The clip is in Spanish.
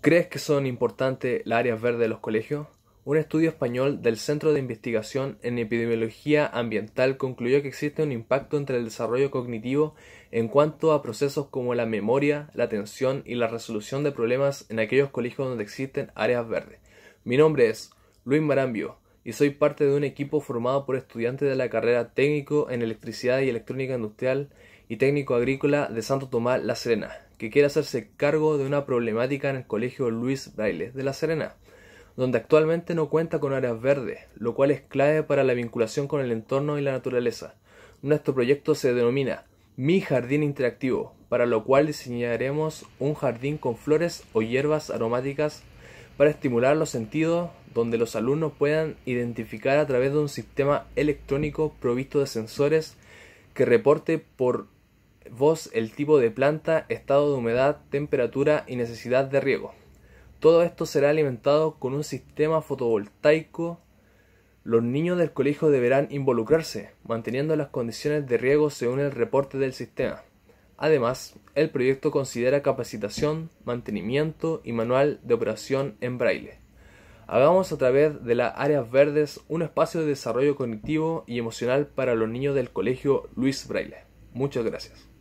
¿Crees que son importantes las áreas verdes de los colegios? Un estudio español del Centro de Investigación en Epidemiología Ambiental concluyó que existe un impacto entre el desarrollo cognitivo en cuanto a procesos como la memoria, la atención y la resolución de problemas en aquellos colegios donde existen áreas verdes. Mi nombre es Luis Marambio y soy parte de un equipo formado por estudiantes de la carrera técnico en electricidad y electrónica industrial y técnico agrícola de Santo Tomás La Serena, que quiere hacerse cargo de una problemática en el Colegio Luis Braille de La Serena, donde actualmente no cuenta con áreas verdes, lo cual es clave para la vinculación con el entorno y la naturaleza. Nuestro proyecto se denomina Mi Jardín Interactivo, para lo cual diseñaremos un jardín con flores o hierbas aromáticas para estimular los sentidos, donde los alumnos puedan identificar a través de un sistema electrónico provisto de sensores que reporte por voz, el tipo de planta, estado de humedad, temperatura y necesidad de riego. Todo esto será alimentado con un sistema fotovoltaico. Los niños del colegio deberán involucrarse, manteniendo las condiciones de riego según el reporte del sistema. Además, el proyecto considera capacitación, mantenimiento y manual de operación en braille. Hagamos a través de las áreas verdes un espacio de desarrollo cognitivo y emocional para los niños del colegio Luis Braille. Muchas gracias.